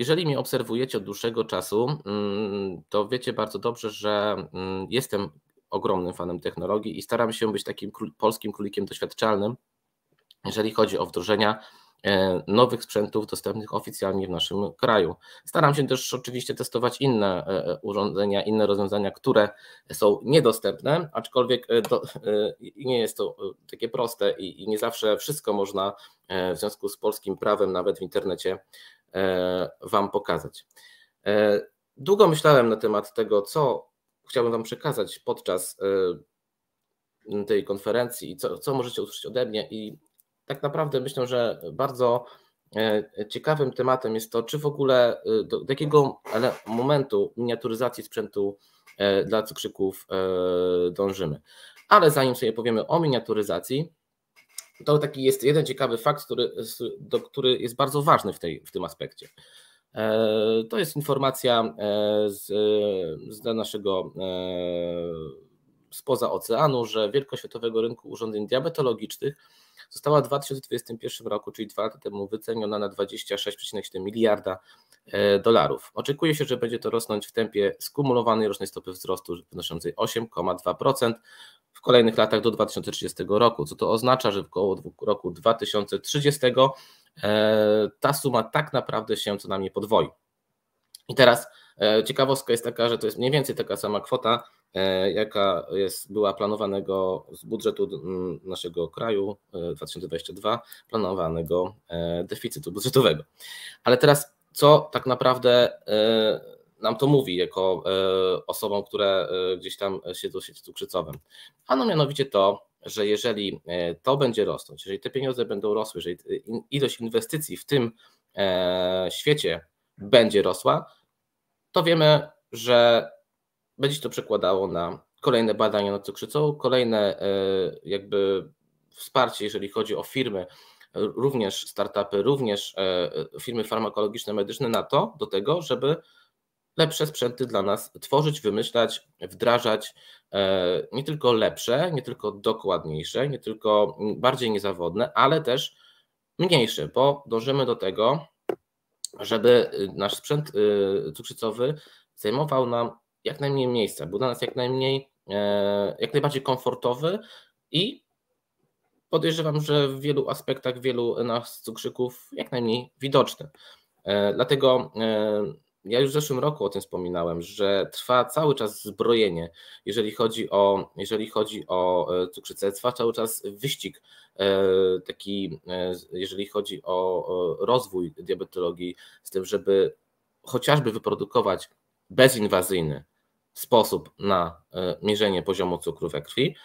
Jeżeli mnie obserwujecie od dłuższego czasu, mm, to wiecie bardzo dobrze, że mm, jestem ogromnym fanem technologii i staram się być takim polskim królikiem doświadczalnym, jeżeli chodzi o wdrożenia e, nowych sprzętów dostępnych oficjalnie w naszym kraju. Staram się też oczywiście testować inne e, e, urządzenia, inne rozwiązania, które są niedostępne, aczkolwiek do, nie jest to takie proste i, i nie zawsze wszystko można w związku z polskim prawem nawet w internecie E, wam pokazać. E, długo myślałem na temat tego, co chciałbym Wam przekazać podczas e, tej konferencji i co, co możecie usłyszeć ode mnie. I tak naprawdę myślę, że bardzo ciekawym tematem jest to, czy w ogóle do, do jakiego momentu miniaturyzacji sprzętu dla cukrzyków dążymy. Ale zanim sobie powiemy o miniaturyzacji, to taki jest jeden ciekawy fakt, który, do, który jest bardzo ważny w, tej, w tym aspekcie. E, to jest informacja e, z, z naszego e, spoza oceanu, że wielkoświatowego rynku urządzeń diabetologicznych została w 2021 roku, czyli dwa lata temu, wyceniona na 26,7 miliarda e, dolarów. Oczekuje się, że będzie to rosnąć w tempie skumulowanej rocznej stopy wzrostu wynoszącej 8,2% w kolejnych latach do 2030 roku, co to oznacza, że około roku 2030 e, ta suma tak naprawdę się co najmniej podwoi. I teraz E, ciekawostka jest taka, że to jest mniej więcej taka sama kwota, e, jaka jest, była planowanego z budżetu naszego kraju 2022, e, planowanego deficytu budżetowego. Ale teraz, co tak naprawdę nam to mówi jako osobom, które gdzieś tam siedzą w sieci cukrzycowym? Ano mianowicie to, że jeżeli to będzie rosnąć, jeżeli te pieniądze będą rosły, jeżeli ilość inwestycji w tym świecie będzie rosła, to wiemy, że będzie się to przekładało na kolejne badania nad cukrzycą, kolejne e, jakby wsparcie, jeżeli chodzi o firmy, również startupy, również e, firmy farmakologiczne, medyczne na to, do tego, żeby lepsze sprzęty dla nas tworzyć, wymyślać, wdrażać e, nie tylko lepsze, nie tylko dokładniejsze, nie tylko bardziej niezawodne, ale też mniejsze, bo dążymy do tego, żeby y, nasz sprzęt y, cukrzycowy zajmował nam jak najmniej miejsca, był dla nas jak najmniej, e, jak najbardziej komfortowy i podejrzewam, że w wielu aspektach wielu nas cukrzyków jak najmniej widoczny. E, dlatego e, ja już w zeszłym roku o tym wspominałem, że trwa cały czas zbrojenie, jeżeli chodzi o, jeżeli chodzi o e, cukrzycę, trwa cały czas wyścig e, taki, e, jeżeli chodzi o rozwój diabetologii, z tym, żeby chociażby wyprodukować bezinwazyjny sposób na mierzenie poziomu cukru we krwi.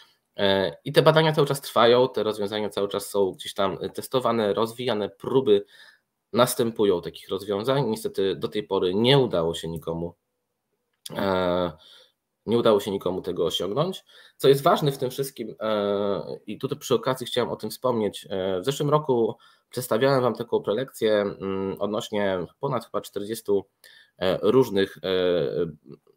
I te badania cały czas trwają, te rozwiązania cały czas są gdzieś tam testowane, rozwijane, próby następują takich rozwiązań. Niestety do tej pory nie udało się nikomu e, nie udało się nikomu tego osiągnąć. Co jest ważne w tym wszystkim, e, i tutaj przy okazji chciałem o tym wspomnieć, e, w zeszłym roku przedstawiałem Wam taką prelekcję mm, odnośnie ponad chyba 40 różnych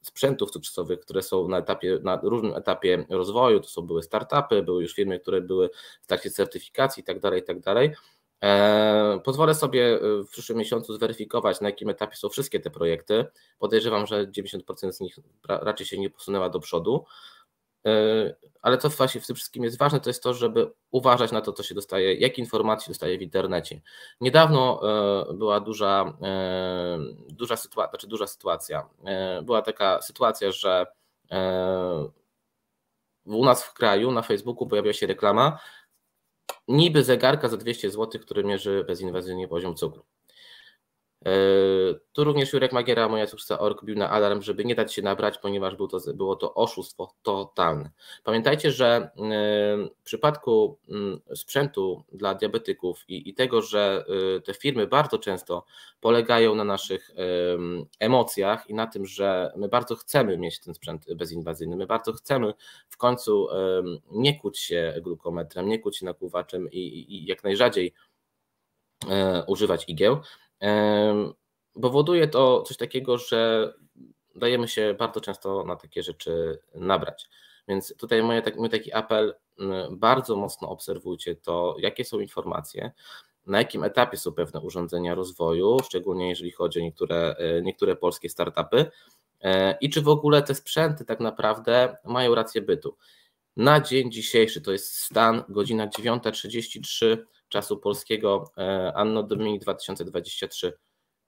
sprzętów cukrzycowych, które są na, etapie, na różnym etapie rozwoju. To są były startupy, były już firmy, które były w trakcie certyfikacji itd. Tak itd. Tak E, pozwolę sobie e, w przyszłym miesiącu zweryfikować, na jakim etapie są wszystkie te projekty. Podejrzewam, że 90% z nich raczej się nie posunęła do przodu. E, ale co właśnie w tym wszystkim jest ważne, to jest to, żeby uważać na to, co się dostaje, jakie informacje dostaje w internecie. Niedawno była duża, duża, sytuacja, znaczy duża sytuacja. Była taka sytuacja, że u nas w kraju na Facebooku pojawiła się reklama, niby zegarka za 200 zł, który mierzy bezinwazyjnie poziom cukru. E, tu również Jurek Magiera, moja córka Ork, bił na alarm, żeby nie dać się nabrać, ponieważ był to, było to oszustwo totalne. Pamiętajcie, że e, w przypadku mm, sprzętu dla diabetyków i, i tego, że e, te firmy bardzo często polegają na naszych emocjach i na tym, że my bardzo chcemy mieć ten sprzęt bezinwazyjny, my bardzo chcemy w końcu nie kłóć się glukometrem, nie kłóć się nakłuwaczem i, i, i jak najrzadziej używać igieł Powoduje to coś takiego, że dajemy się bardzo często na takie rzeczy nabrać. Więc tutaj moje, tak, mój taki apel, bardzo mocno obserwujcie to, jakie są informacje, na jakim etapie są pewne urządzenia rozwoju, szczególnie jeżeli chodzi o niektóre, e, niektóre polskie startupy e, i czy w ogóle te sprzęty tak naprawdę mają rację bytu. Na dzień dzisiejszy, to jest stan, godzina 9.33, czasu polskiego e, Anno Domini 2023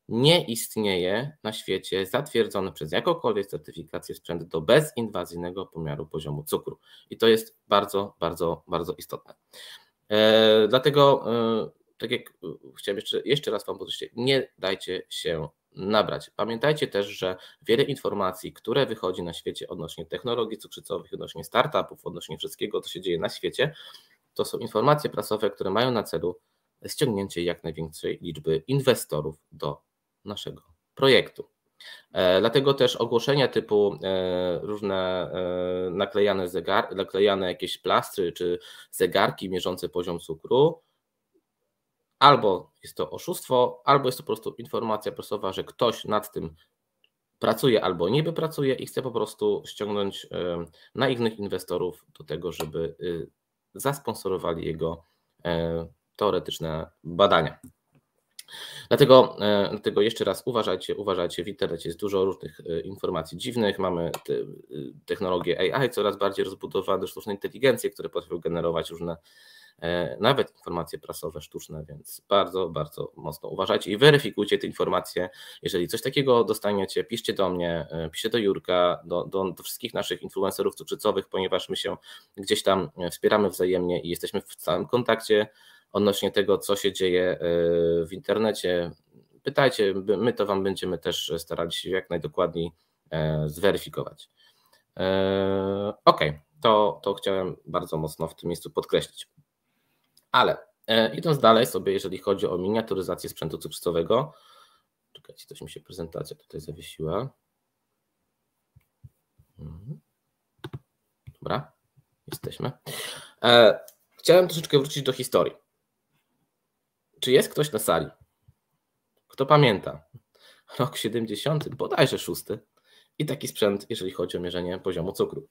nie istnieje na świecie zatwierdzony przez jakąkolwiek certyfikację sprzęt do bezinwazyjnego pomiaru poziomu cukru. I to jest bardzo, bardzo, bardzo istotne. E, dlatego, e, tak jak chciałem jeszcze, jeszcze raz Wam powiedzieć, nie dajcie się nabrać. Pamiętajcie też, że wiele informacji, które wychodzi na świecie odnośnie technologii cukrzycowych, odnośnie startupów, odnośnie wszystkiego, co się dzieje na świecie, to są informacje prasowe, które mają na celu ściągnięcie jak największej liczby inwestorów do naszego projektu. E, dlatego też ogłoszenia typu e, różne e, naklejane, zegar, naklejane jakieś plastry czy zegarki mierzące poziom cukru, albo jest to oszustwo, albo jest to po prostu informacja prasowa, że ktoś nad tym pracuje albo niby pracuje i chce po prostu ściągnąć naiwnych inwestorów do tego, żeby y, zasponsorowali jego e, teoretyczne badania. Dlatego, e, dlatego jeszcze raz uważajcie, uważajcie, w internecie jest dużo różnych e, informacji dziwnych, mamy te, technologię AI coraz bardziej rozbudowane, sztuczne inteligencje, które potrafią generować różne E, nawet informacje prasowe sztuczne, więc bardzo, bardzo mocno uważajcie i weryfikujcie te informacje. Jeżeli coś takiego dostaniecie, piszcie do mnie, e, piszcie do Jurka, do, do, do wszystkich naszych influencerów cukrzycowych, ponieważ my się gdzieś tam e, wspieramy wzajemnie i jesteśmy w całym kontakcie odnośnie tego, co się dzieje w internecie. Pytajcie, my to Wam będziemy też starali się jak najdokładniej zweryfikować. Okej, okay. to, to chciałem bardzo mocno w tym miejscu podkreślić. Ale e, idąc dalej sobie, jeżeli chodzi o miniaturyzację sprzętu cukrzycowego, czekajcie, coś mi się prezentacja tutaj zawiesiła. Mhm. Dobra, jesteśmy. E, chciałem troszeczkę wrócić do historii. Czy jest ktoś na sali, kto pamięta rok 70, bodajże 6 i taki sprzęt, jeżeli chodzi o mierzenie poziomu cukru?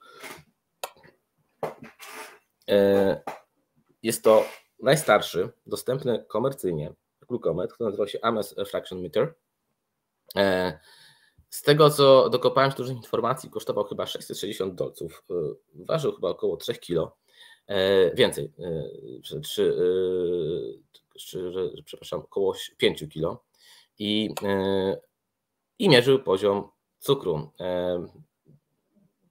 E, jest to najstarszy, dostępny komercyjnie glukometr, który nazywał się Ames Fraction Meter. E, z tego, co dokopałem z dużych informacji, kosztował chyba 660 dolców. E, ważył chyba około 3 kg. E, więcej, czy, czy, czy, przepraszam, około 5 kg. I, I mierzył poziom cukru.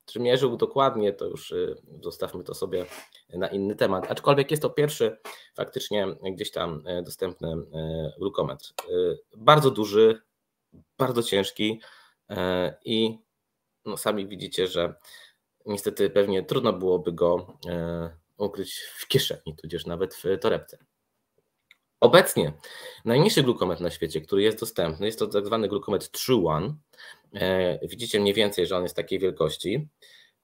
Czy mierzył dokładnie, to już y, zostawmy to sobie na inny temat. Aczkolwiek jest to pierwszy faktycznie gdzieś tam e, dostępny e, glukometr. E, bardzo duży, bardzo ciężki i no sami widzicie, że niestety pewnie trudno byłoby go ukryć w kieszeni, tudzież nawet w torebce. Obecnie najmniejszy glukometr na świecie, który jest dostępny, jest to tak zwany glukometr TrueOne. E, widzicie mniej więcej, że on jest takiej wielkości.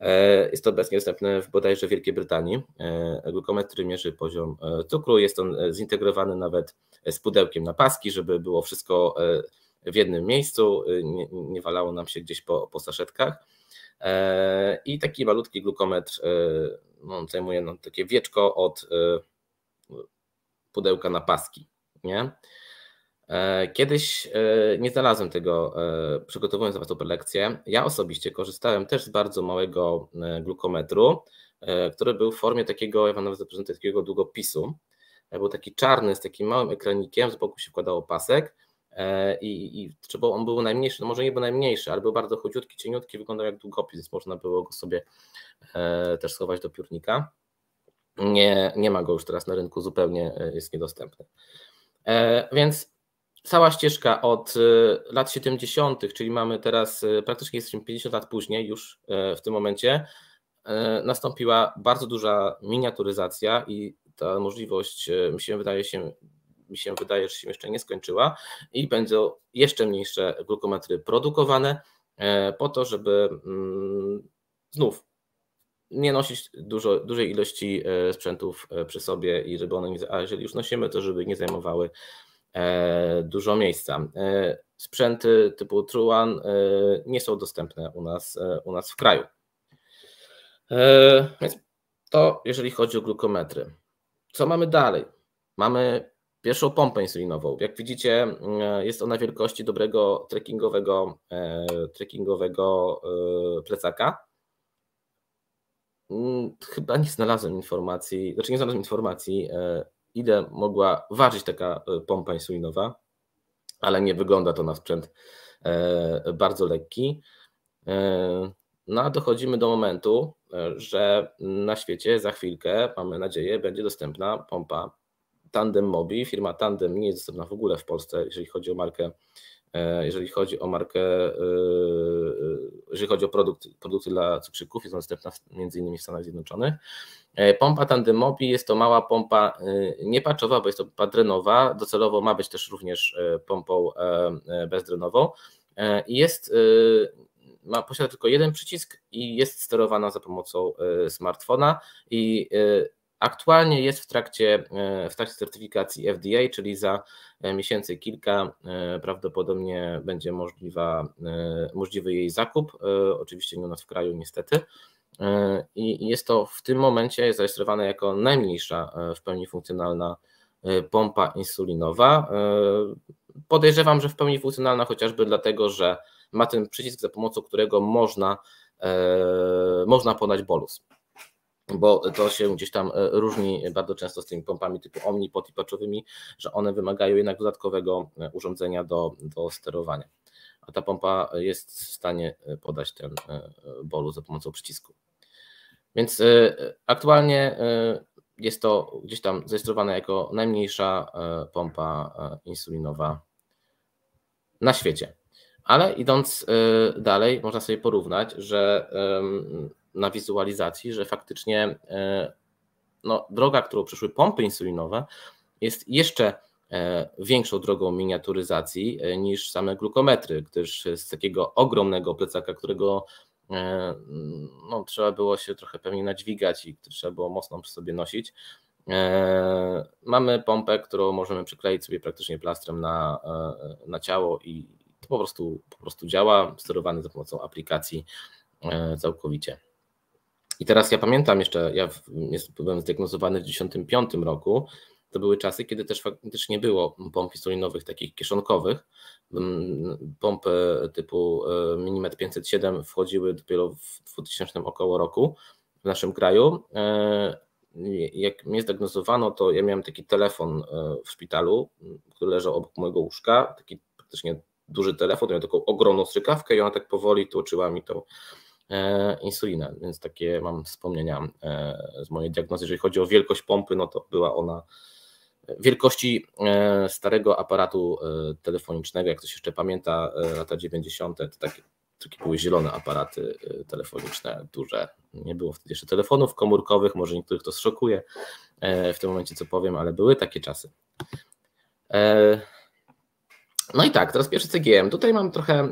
E, jest to obecnie dostępne w bodajże Wielkiej Brytanii. E, glukometry mierzy poziom cukru. Jest on zintegrowany nawet z pudełkiem na paski, żeby było wszystko w jednym miejscu, nie, nie walało nam się gdzieś po, po saszetkach. I taki malutki glukometr no, zajmuje no, takie wieczko od pudełka na paski. Nie? E, kiedyś e, nie znalazłem tego, e, przygotowując Was tą prelekcję. Ja osobiście korzystałem też z bardzo małego glukometru, który był w formie takiego, ja Wam nawet zaprezentuję, takiego długopisu. Był taki czarny, z takim małym ekranikiem, z boku się wkładało pasek i, i był, on był najmniejszy, no może nie był najmniejszy, ale był bardzo chudziutki, cieniutki, wyglądał jak długopis, więc można było go sobie też schować do piórnika. Nie, nie ma go już teraz na rynku, zupełnie jest niedostępny. Więc cała ścieżka od y, lat 70., czyli mamy teraz, y, praktycznie jesteśmy 50 lat później już y, w tym momencie, nastąpiła bardzo duża miniaturyzacja i ta możliwość, mi się wydaje, się, mi się wydaje że się jeszcze nie skończyła i będą jeszcze mniejsze glukometry produkowane po to, żeby mm, znów nie nosić dużo, dużej ilości sprzętów przy sobie i żeby one, a jeżeli już nosimy, to żeby nie zajmowały E, dużo miejsca. E, sprzęty typu Truan e, nie są dostępne u nas, u nas w kraju. Więc to jeżeli chodzi o glukometry. Co mamy dalej? Mamy pierwszą pompę insulinową. Jak widzicie, jest ona wielkości dobrego trekkingowego, trekkingowego plecaka. Mm, chyba nie znalazłem informacji, znaczy nie znalazłem informacji ile mogła ważyć taka e, pompa insulinowa, ale nie wygląda to na sprzęt e, bardzo lekki. E, no a dochodzimy do momentu, że na świecie za chwilkę, mamy nadzieję, będzie dostępna pompa Tandem Mobi. Firma Tandem nie jest dostępna w ogóle w Polsce, jeżeli chodzi o markę, e, jeżeli chodzi o markę, e, e, jeżeli chodzi o produkt, produkty dla cukrzyków, jest ona dostępna między innymi w Stanach Zjednoczonych. Pompa Tandem Mobi jest to mała pompa niepaczowa, bo jest to pompa drenowa, docelowo ma być też również pompą bezdrenową i jest ma, posiada tylko jeden przycisk i jest sterowana za pomocą smartfona i Aktualnie jest w trakcie, e, w trakcie certyfikacji FDA, czyli za e, miesięcy kilka e, prawdopodobnie będzie możliwa, możliwy jej zakup, oczywiście nie u nas w kraju niestety. I jest to w tym momencie zarejestrowane jako najmniejsza w pełni funkcjonalna pompa insulinowa. Podejrzewam, że w pełni funkcjonalna chociażby dlatego, że ma ten przycisk, za pomocą którego można, można podać bolus bo to się gdzieś tam e, różni bardzo często z tymi pompami typu Omnipod i patchowymi, że one wymagają jednak dodatkowego e, urządzenia do, do sterowania. A ta pompa jest w stanie e, podać ten bolu za pomocą przycisku. Więc aktualnie jest to gdzieś tam zarejestrowane jako najmniejsza pompa insulinowa na świecie. Ale idąc dalej, można sobie porównać, że na wizualizacji, że faktycznie e, no, droga, którą przeszły pompy insulinowe, jest jeszcze e, większą drogą miniaturyzacji e, niż same glukometry, gdyż z takiego ogromnego plecaka, którego no, trzeba było się trochę pewnie nadźwigać i trzeba było mocno przy sobie nosić. Mamy pompę, którą możemy przykleić sobie praktycznie plastrem na, na ciało i to po prostu, po prostu działa, sterowane za pomocą aplikacji całkowicie. I teraz ja pamiętam jeszcze, ja byłem zdiagnozowany w 1995 roku. To były czasy, kiedy też faktycznie było pomp insulinowych, takich kieszonkowych. Mm, pompy typu e, Minimet 507 wchodziły dopiero w 2000 około roku w naszym kraju. E, jak mnie zdiagnozowano, to ja miałem taki telefon e, w szpitalu, który leżał obok mojego łóżka, taki praktycznie duży telefon, miał taką ogromną strzykawkę i ona tak powoli tłoczyła mi tą E, insulina, więc takie mam wspomnienia e, z mojej diagnozy. Jeżeli chodzi o wielkość pompy, no to była ona wielkości e, starego aparatu telefonicznego, jak ktoś jeszcze pamięta, lata 90., to takie, takie były zielone aparaty telefoniczne, duże. Nie było wtedy jeszcze telefonów komórkowych, może niektórych to zszokuje w tym momencie, co powiem, ale były takie czasy. No i tak, teraz pierwszy CGM. Tutaj mam trochę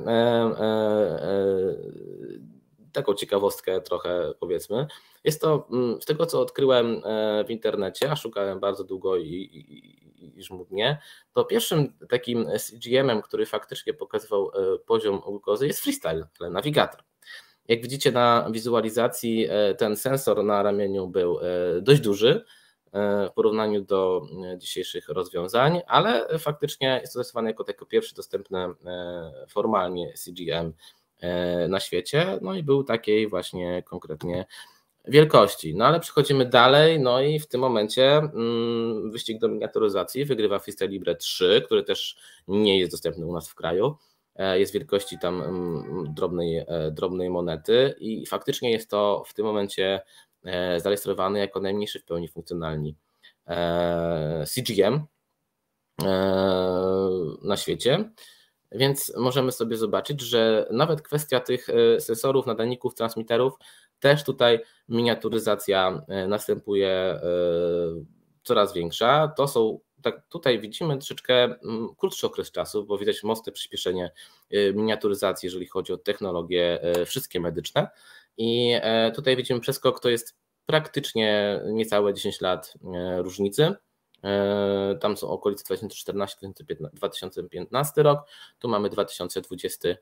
taką ciekawostkę trochę powiedzmy. Jest to, mm, z tego co odkryłem e, w internecie, a szukałem bardzo długo i, i, i żmudnie, to pierwszym takim CGM-em, który faktycznie pokazywał e, poziom glukozy jest freestyle, nawigator. Jak widzicie na wizualizacji, e, ten sensor na ramieniu był dość duży w porównaniu do dzisiejszych rozwiązań, ale faktycznie jest to zastosowany jako, jako pierwszy dostępny formalnie CGM E, na świecie, no i był takiej właśnie konkretnie wielkości. No ale przechodzimy dalej, no i w tym momencie mm, wyścig do miniaturyzacji wygrywa Fista Libre 3, który też nie jest dostępny u nas w kraju. E, jest wielkości tam mm, drobnej, e, drobnej monety i faktycznie jest to w tym momencie zarejestrowany jako najmniejszy w pełni funkcjonalny CGM na świecie. Więc możemy sobie zobaczyć, że nawet kwestia tych e, sensorów, nadajników, transmitterów, też tutaj miniaturyzacja e, następuje e, coraz większa. To są tak tutaj widzimy troszeczkę mm, krótszy okres czasu, bo widać mocne przyspieszenie miniaturyzacji, jeżeli chodzi o technologie wszystkie medyczne. I tutaj widzimy przeskok, to jest praktycznie niecałe 10 lat różnicy. E, tam są okolice 2014-2015 rok, tu mamy 2022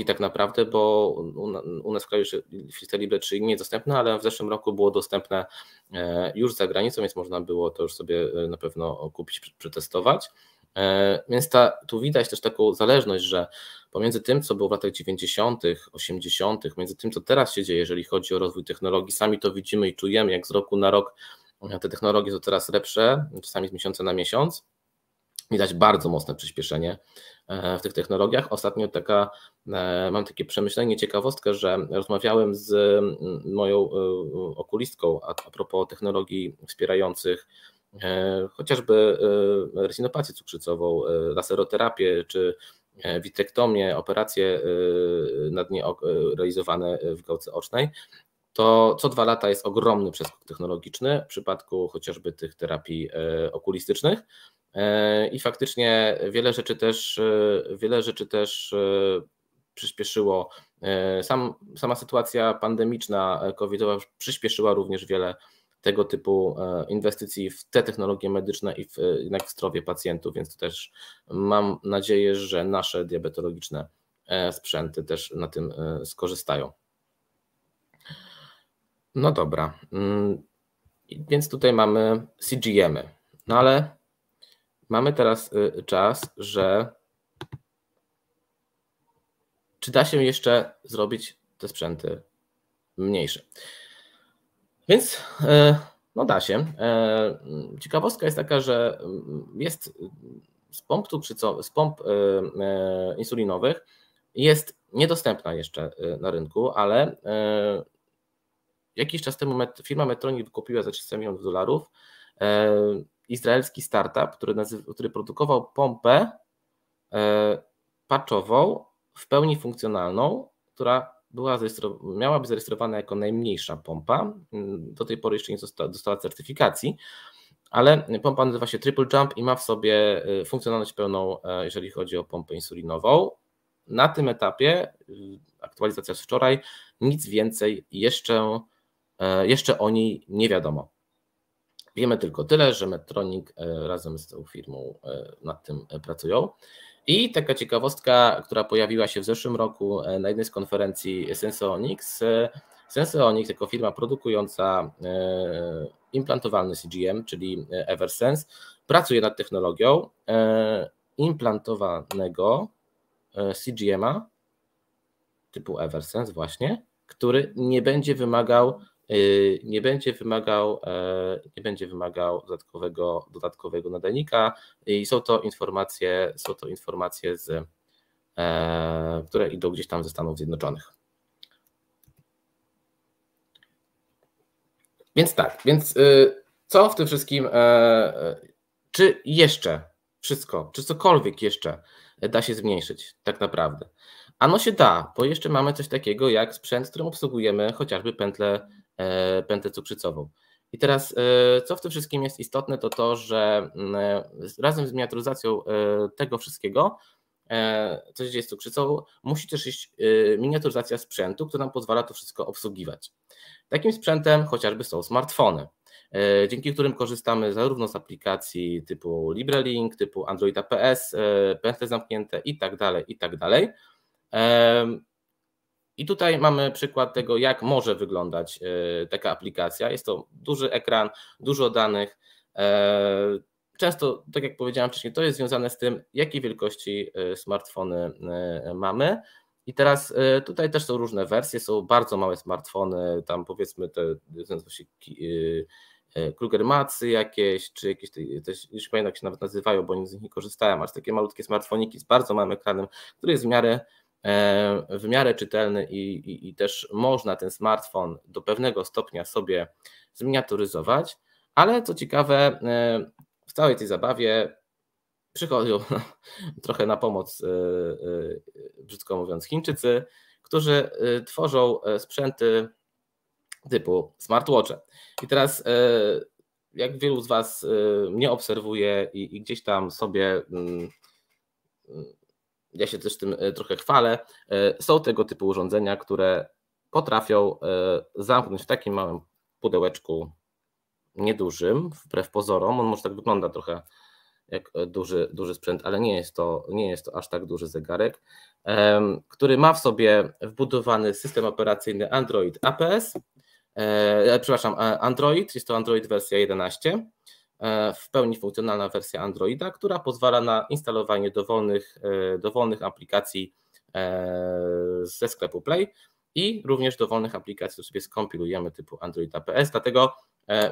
e, tak naprawdę, bo u nas w kraju Fister Libre 3 nie jest dostępne, ale w zeszłym roku było dostępne e, już za granicą, więc można było to już sobie na pewno kupić, przetestować. Więc ta, tu widać też taką zależność, że pomiędzy tym, co było w latach 90., 80., między tym, co teraz się dzieje, jeżeli chodzi o rozwój technologii, sami to widzimy i czujemy, jak z roku na rok te technologie są coraz lepsze, czasami z miesiąca na miesiąc. Widać bardzo mocne przyspieszenie e, w tych technologiach. Ostatnio taka, e, mam takie przemyślenie, ciekawostkę, że rozmawiałem z moją e, okulistką a, propos technologii wspierających chociażby resinopację cukrzycową, laseroterapię czy witrektomię, operacje na dnie realizowane w gałce ocznej to co dwa lata jest ogromny przeskok technologiczny w przypadku chociażby tych terapii e, okulistycznych. E, I faktycznie wiele rzeczy też, e, wiele rzeczy też przyspieszyło. Sam, sama sytuacja pandemiczna covidowa przyspieszyła również wiele tego typu inwestycji w te technologie medyczne i w, jednak w zdrowie pacjentów, więc też mam nadzieję, że nasze diabetologiczne sprzęty też na tym skorzystają. No dobra. Mm, więc tutaj mamy CGM. -y. No ale mamy teraz y, czas, że czy da się jeszcze zrobić te sprzęty mniejsze? Więc y, no da się. Y, ciekawostka jest taka, że mm, jest z pomp, z pomp insulinowych jest niedostępna jeszcze na rynku, ale Jakiś czas temu met, firma Metronic wykupiła za 300 milionów dolarów e, izraelski startup, który, który produkował pompę e, paczową w pełni funkcjonalną, która była miała być zarejestrowana jako najmniejsza pompa. Do tej pory jeszcze nie dostała, dostała certyfikacji, ale pompa nazywa się Triple Jump i ma w sobie e, funkcjonalność pełną, e, jeżeli chodzi o pompę insulinową. Na tym etapie, e, aktualizacja z wczoraj, nic więcej jeszcze E, jeszcze o niej nie wiadomo. Wiemy tylko tyle, że Metronic e, razem z tą firmą e, nad tym pracują. I taka ciekawostka, która pojawiła się w zeszłym roku na jednej z konferencji Senseonics. Senseonics jako firma produkująca implantowalny CGM, czyli Eversense, pracuje nad technologią implantowanego CGM-a typu Eversense właśnie, który nie będzie wymagał Y, nie będzie wymagał, e, nie będzie wymagał dodatkowego, dodatkowego nadajnika i są to informacje, są to informacje z, e, które idą gdzieś tam ze Stanów Zjednoczonych. Więc tak, więc y, co w tym wszystkim, e, czy jeszcze wszystko, czy cokolwiek jeszcze da się zmniejszyć tak naprawdę? Ano się da, bo jeszcze mamy coś takiego jak sprzęt, którym obsługujemy chociażby pętle. E, pętę cukrzycową. I teraz, e, co w tym wszystkim jest istotne, to to, że mm, e, razem z miniaturyzacją tego wszystkiego, co się dzieje z cukrzycą, musi też iść miniaturyzacja sprzętu, który nam pozwala to wszystko obsługiwać. Takim sprzętem chociażby są smartfony, dzięki którym korzystamy zarówno z aplikacji typu LibreLink, typu Android APS, pętle zamknięte i tak dalej, i tak dalej. I tutaj mamy przykład tego, jak może wyglądać e, taka aplikacja. Jest to duży ekran, dużo danych. E, często, tak jak powiedziałem wcześniej, to jest związane z tym, jakiej wielkości e, smartfony mamy. I teraz tutaj też są różne wersje, są bardzo małe smartfony, tam powiedzmy te nazywa się Krugermacy jakieś, czy jakieś, też, już pamiętam jak się nawet nazywają, bo nie z nich nie korzystałem, aż takie malutkie smartfoniki z bardzo małym ekranem, który jest w miarę E, w miarę czytelny i, i, i też można ten smartfon do pewnego stopnia sobie zminiaturyzować, ale co ciekawe, e, w całej tej zabawie przychodzą trochę na pomoc, e, brzydko mówiąc, Chińczycy, którzy tworzą sprzęty typu smartwatche. I teraz, jak wielu z Was mnie obserwuje i, i gdzieś tam sobie mm, ja się też tym e, trochę chwalę, e, są tego typu urządzenia, które potrafią e, zamknąć w takim małym pudełeczku niedużym, wbrew pozorom. On może tak wygląda trochę jak duży, duży sprzęt, ale nie jest, to, nie jest to aż tak duży zegarek, który ma w sobie wbudowany system operacyjny Android APS, przepraszam, Android, jest to Android wersja 11 E, w pełni funkcjonalna wersja Androida, która pozwala na instalowanie dowolnych, e, dowolnych aplikacji e, ze sklepu Play i również dowolnych aplikacji, które sobie skompilujemy typu Android APS. Dlatego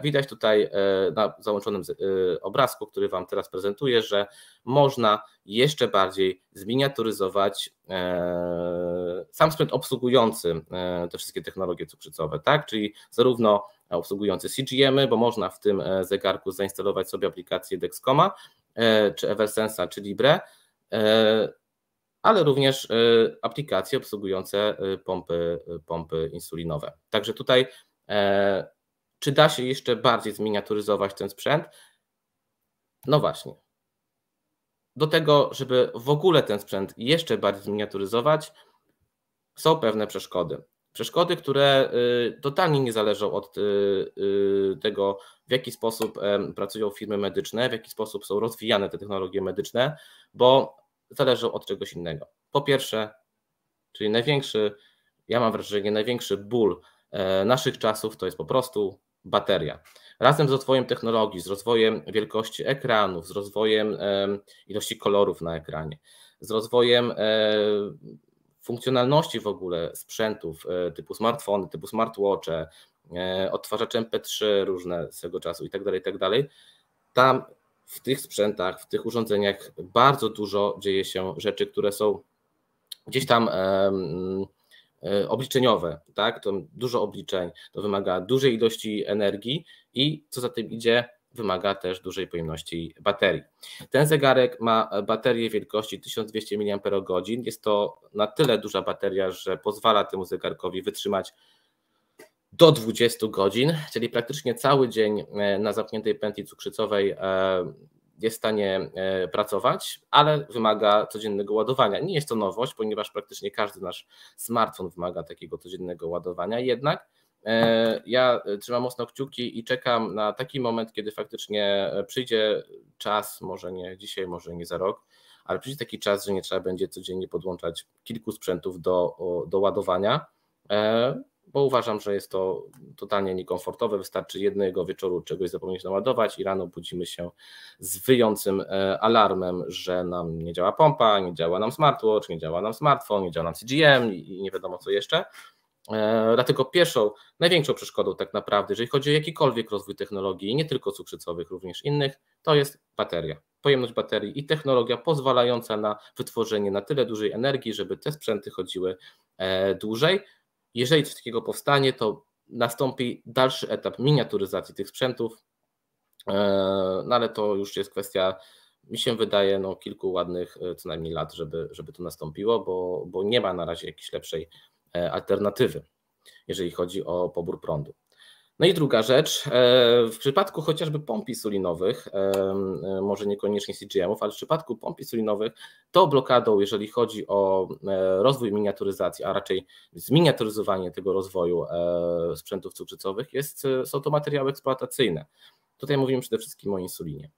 widać tutaj na załączonym obrazku, który Wam teraz prezentuję, że można jeszcze bardziej zminiaturyzować sam sprzęt obsługujący te wszystkie technologie cukrzycowe, tak? czyli zarówno obsługujący CGM, -y, bo można w tym e, zegarku zainstalować sobie aplikację Dexcoma e, czy Eversensa czy Libre, e, ale również aplikacje obsługujące pompy, pompy insulinowe. Także tutaj czy da się jeszcze bardziej zminiaturyzować ten sprzęt? No właśnie. Do tego, żeby w ogóle ten sprzęt jeszcze bardziej zminiaturyzować, są pewne przeszkody. Przeszkody, które y, totalnie nie zależą od y, y, tego, w jaki sposób pracują firmy medyczne, w jaki sposób są rozwijane te technologie medyczne, bo zależą od czegoś innego. Po pierwsze, czyli największy, ja mam wrażenie, największy ból e, naszych czasów to jest po prostu bateria. Razem z rozwojem technologii, z rozwojem wielkości ekranów, z rozwojem ilości kolorów na ekranie, z rozwojem e, funkcjonalności w ogóle sprzętów e, typu smartfony, typu smartwatche, e, odtwarzacze MP3 różne swego czasu i tak dalej, i tak dalej. Tam w tych sprzętach, w tych urządzeniach bardzo dużo dzieje się rzeczy, które są gdzieś tam e, obliczeniowe, tak? To dużo obliczeń, to wymaga dużej ilości energii i co za tym idzie, wymaga też dużej pojemności baterii. Ten zegarek ma baterię wielkości 1200 mAh. Jest to na tyle duża bateria, że pozwala temu zegarkowi wytrzymać do 20 godzin, czyli praktycznie cały dzień e, na zamkniętej pętli cukrzycowej e, jest w stanie e, pracować, ale wymaga codziennego ładowania. Nie jest to nowość, ponieważ praktycznie każdy nasz smartfon wymaga takiego codziennego ładowania, jednak E, ja e, trzymam mocno kciuki i czekam na taki moment, kiedy faktycznie e, przyjdzie czas, może nie dzisiaj, może nie za rok, ale przyjdzie taki czas, że nie trzeba będzie codziennie podłączać kilku sprzętów do, do ładowania, bo uważam, że jest to totalnie niekomfortowe. Wystarczy jednego wieczoru czegoś zapomnieć naładować i rano budzimy się z wyjącym alarmem, że nam nie działa pompa, nie działa nam smartwatch, nie działa nam smartfon, nie działa nam CGM i nie wiadomo co jeszcze. E, Dlatego pierwszą, największą przeszkodą tak naprawdę, jeżeli chodzi o jakikolwiek rozwój technologii, nie tylko cukrzycowych, również innych, to jest bateria. Pojemność baterii i technologia pozwalająca na wytworzenie na tyle dużej energii, żeby te sprzęty chodziły e, dłużej. Jeżeli coś takiego powstanie, to nastąpi dalszy etap miniaturyzacji tych sprzętów, e, no ale to już jest kwestia, mi się wydaje, no kilku ładnych co najmniej lat, żeby, żeby to nastąpiło, bo, bo nie ma na razie jakiejś lepszej E, alternatywy, jeżeli chodzi o pobór prądu. No i druga rzecz, e, w przypadku chociażby pomp insulinowych, e, może niekoniecznie CGM-ów, ale w przypadku pomp insulinowych, to blokadą, jeżeli chodzi o rozwój miniaturyzacji, a raczej zminiaturyzowanie tego rozwoju sprzętów cukrzycowych, jest, są to materiały eksploatacyjne. Tutaj mówimy przede wszystkim o insulinie.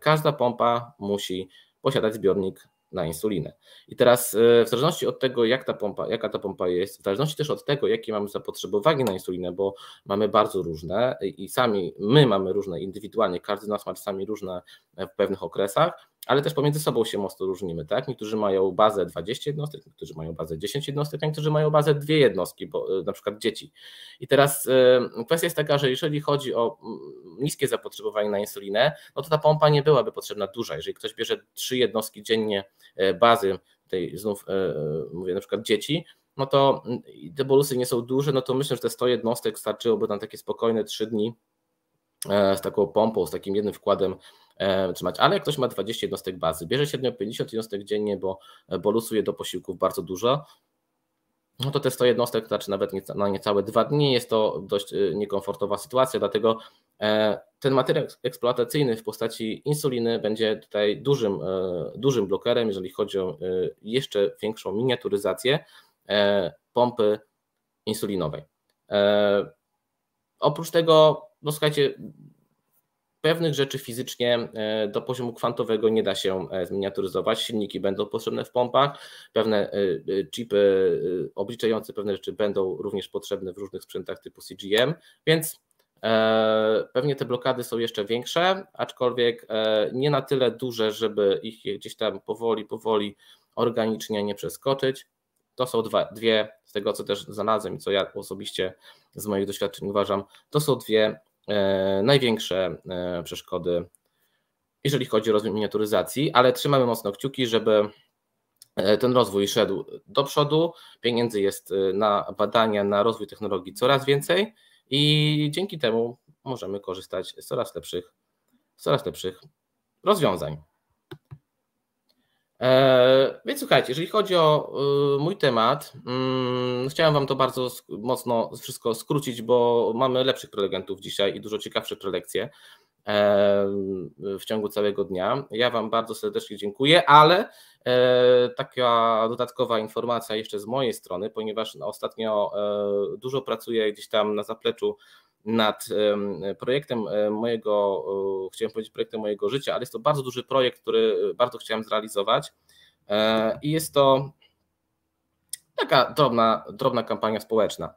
Każda pompa musi posiadać zbiornik na insulinę. I teraz y, w zależności od tego, jak ta pompa, jaka ta pompa jest, w zależności też od tego, jakie mamy zapotrzebowanie na insulinę, bo mamy bardzo różne i sami my mamy różne indywidualnie, każdy z nas ma czasami różne w pewnych okresach, ale też pomiędzy sobą się mocno różnimy, tak? Niektórzy mają bazę 20 jednostek, niektórzy mają bazę 10 jednostek, a niektórzy mają bazę dwie jednostki, bo e, na przykład dzieci. I teraz e, kwestia jest taka, że jeżeli chodzi o niskie zapotrzebowanie na insulinę, no to ta pompa nie byłaby potrzebna duża. Jeżeli ktoś bierze trzy jednostki dziennie e, bazy, tej znów mówię na przykład dzieci, no to te bolusy nie są duże, no to myślę, że te 100 jednostek starczyłoby na takie spokojne 3 dni E, z taką pompą, z takim jednym wkładem e, trzymać. Ale jak ktoś ma 20 jednostek bazy, bierze średnio 50 jednostek dziennie, bo, e, bo losuje do posiłków bardzo dużo, no to te 100 jednostek, znaczy nawet nieca, na no niecałe dwa dni, jest to dość niekomfortowa sytuacja, dlatego ten materiał eksploatacyjny w postaci insuliny będzie tutaj dużym, dużym blokerem, jeżeli chodzi o jeszcze większą miniaturyzację pompy insulinowej. Oprócz tego no słuchajcie, pewnych rzeczy fizycznie e, do poziomu kwantowego nie da się e, zminiaturyzować. Silniki będą potrzebne w pompach, pewne e, chipy obliczające pewne rzeczy będą również potrzebne w różnych sprzętach typu CGM, więc pewnie te blokady są jeszcze większe, aczkolwiek nie na tyle duże, żeby ich gdzieś tam powoli, powoli organicznie nie przeskoczyć. To są dwa, dwie, z tego co też znalazłem i co ja osobiście z moich doświadczeń uważam, to są dwie E, największe e, przeszkody, jeżeli chodzi o rozwój miniaturyzacji, ale trzymamy mocno kciuki, żeby e, ten rozwój szedł do przodu. Pieniędzy jest na badania, na rozwój technologii coraz więcej i dzięki temu możemy korzystać z coraz lepszych, coraz lepszych rozwiązań. E, więc słuchajcie, jeżeli chodzi o y, mój temat, mm, chciałem Wam to bardzo mocno wszystko skrócić, bo mamy lepszych prelegentów dzisiaj i dużo ciekawsze prelekcje w ciągu całego dnia. Ja Wam bardzo serdecznie dziękuję, ale e, taka dodatkowa informacja jeszcze z mojej strony, ponieważ ostatnio e, dużo pracuję gdzieś tam na zapleczu nad projektem e, mojego, chciałem powiedzieć projektem mojego życia, ale jest to bardzo duży projekt, który bardzo chciałem zrealizować i jest to taka drobna, drobna kampania społeczna.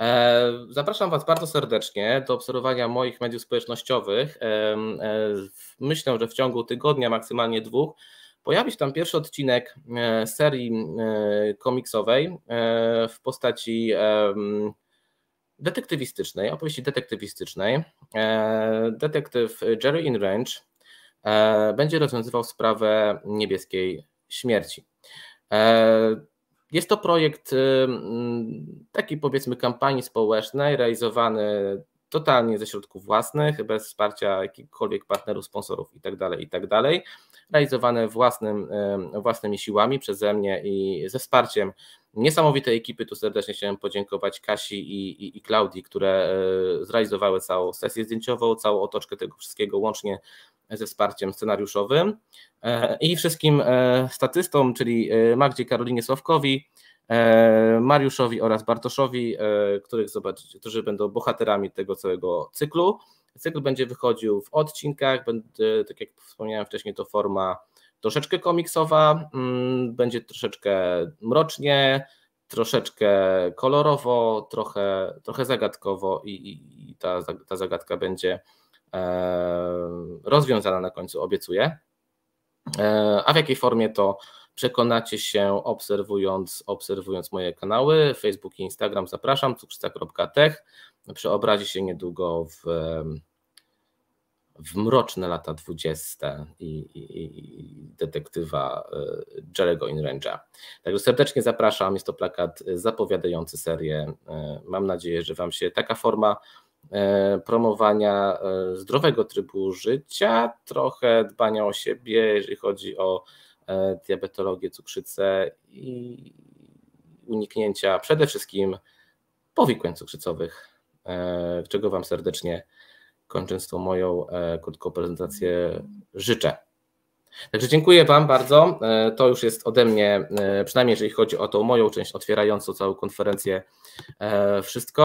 E, zapraszam Was bardzo serdecznie do obserwowania moich mediów społecznościowych. E, e, myślę, że w ciągu tygodnia, maksymalnie dwóch, pojawi się tam pierwszy odcinek serii komiksowej w postaci detektywistycznej, opowieści detektywistycznej. Detektyw Jerry Inrange będzie rozwiązywał sprawę niebieskiej śmierci. Jest to projekt y, takiej powiedzmy kampanii społecznej, realizowany totalnie ze środków własnych, bez wsparcia jakichkolwiek partnerów, sponsorów itd., tak itd., tak realizowany własnym, y, własnymi siłami przeze mnie i ze wsparciem niesamowitej ekipy. Tu serdecznie chciałem podziękować Kasi i, i, i Klaudii, które e, zrealizowały całą sesję zdjęciową, całą otoczkę tego wszystkiego, łącznie ze wsparciem scenariuszowym. E, I wszystkim e, statystom, czyli Magdzie Karolinie Sławkowi, Mariuszowi oraz Bartoszowi, których zobaczycie, którzy będą bohaterami tego całego cyklu. Cykl będzie wychodził w odcinkach, tak jak wspomniałem wcześniej, to forma troszeczkę komiksowa, mm, będzie troszeczkę mrocznie, troszeczkę kolorowo, trochę, trochę zagadkowo i, i, i ta, ta zagadka będzie e, rozwiązana na końcu, obiecuję. E, a w jakiej formie to przekonacie się obserwując, obserwując moje kanały, Facebook i Instagram zapraszam, cukrzyca.tech. Przeobrazi się niedługo w w mroczne lata dwudzieste i, i, i, detektywa e, Jerego Inrange'a. Także serdecznie zapraszam, jest to plakat zapowiadający serię. E, mam nadzieję, że Wam się taka forma e, promowania zdrowego trybu życia, trochę dbania o siebie, jeżeli chodzi o diabetologię, cukrzycę i uniknięcia przede wszystkim powikłań cukrzycowych, czego Wam serdecznie kończąc tą moją e, krótką prezentację, życzę. Także dziękuję Wam bardzo. E, to już jest ode mnie, e, przynajmniej jeżeli chodzi o tą moją część otwierającą całą konferencję, wszystko.